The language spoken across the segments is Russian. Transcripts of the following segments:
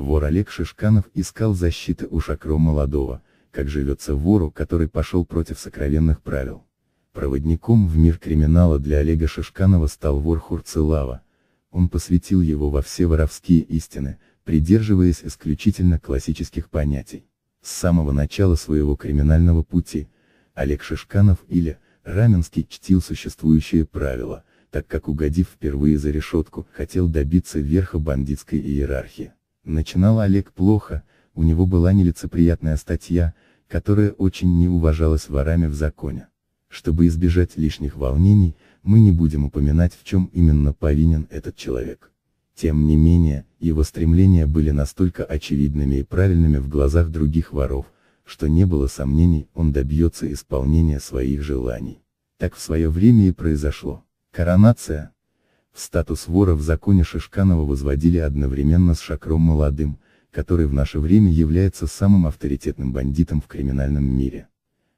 Вор Олег Шишканов искал защиты у Шакро Молодого, как живется вору, который пошел против сокровенных правил. Проводником в мир криминала для Олега Шишканова стал вор Хурцелава. Он посвятил его во все воровские истины, придерживаясь исключительно классических понятий. С самого начала своего криминального пути, Олег Шишканов или Раменский чтил существующие правила, так как угодив впервые за решетку, хотел добиться верха бандитской иерархии. Начинал Олег плохо, у него была нелицеприятная статья, которая очень не уважалась ворами в законе. Чтобы избежать лишних волнений, мы не будем упоминать в чем именно повинен этот человек. Тем не менее, его стремления были настолько очевидными и правильными в глазах других воров, что не было сомнений, он добьется исполнения своих желаний. Так в свое время и произошло. Коронация, Статус вора в законе Шишканова возводили одновременно с Шакром Молодым, который в наше время является самым авторитетным бандитом в криминальном мире.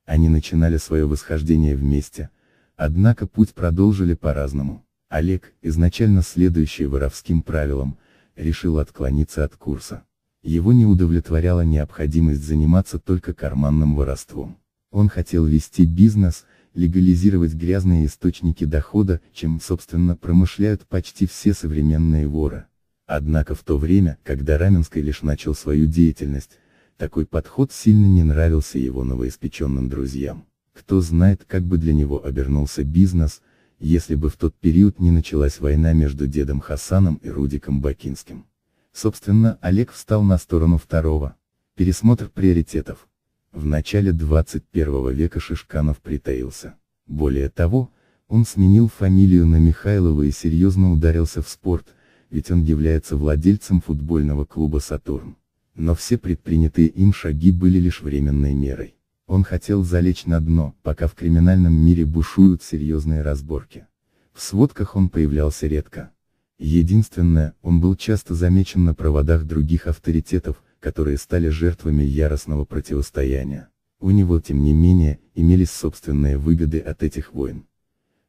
Они начинали свое восхождение вместе, однако путь продолжили по-разному. Олег, изначально следующий воровским правилам, решил отклониться от курса. Его не удовлетворяла необходимость заниматься только карманным воровством. Он хотел вести бизнес, легализировать грязные источники дохода, чем, собственно, промышляют почти все современные воры. Однако в то время, когда Раменский лишь начал свою деятельность, такой подход сильно не нравился его новоиспеченным друзьям. Кто знает, как бы для него обернулся бизнес, если бы в тот период не началась война между дедом Хасаном и Рудиком Бакинским. Собственно, Олег встал на сторону второго. Пересмотр приоритетов. В начале 21 века Шишканов притаился. Более того, он сменил фамилию на Михайлова и серьезно ударился в спорт, ведь он является владельцем футбольного клуба «Сатурн». Но все предпринятые им шаги были лишь временной мерой. Он хотел залечь на дно, пока в криминальном мире бушуют серьезные разборки. В сводках он появлялся редко. Единственное, он был часто замечен на проводах других авторитетов, которые стали жертвами яростного противостояния. У него, тем не менее, имелись собственные выгоды от этих войн.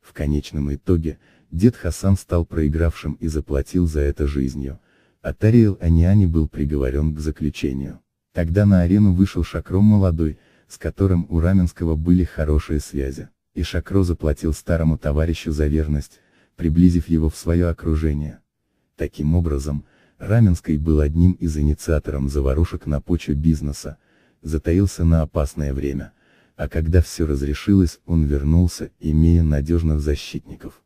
В конечном итоге, дед Хасан стал проигравшим и заплатил за это жизнью, а Тариэл Аниани был приговорен к заключению. Тогда на арену вышел Шакро молодой, с которым у Раменского были хорошие связи, и Шакро заплатил старому товарищу за верность, приблизив его в свое окружение. Таким образом, Раменской был одним из инициатором заварушек на почве бизнеса, затаился на опасное время, а когда все разрешилось, он вернулся, имея надежных защитников.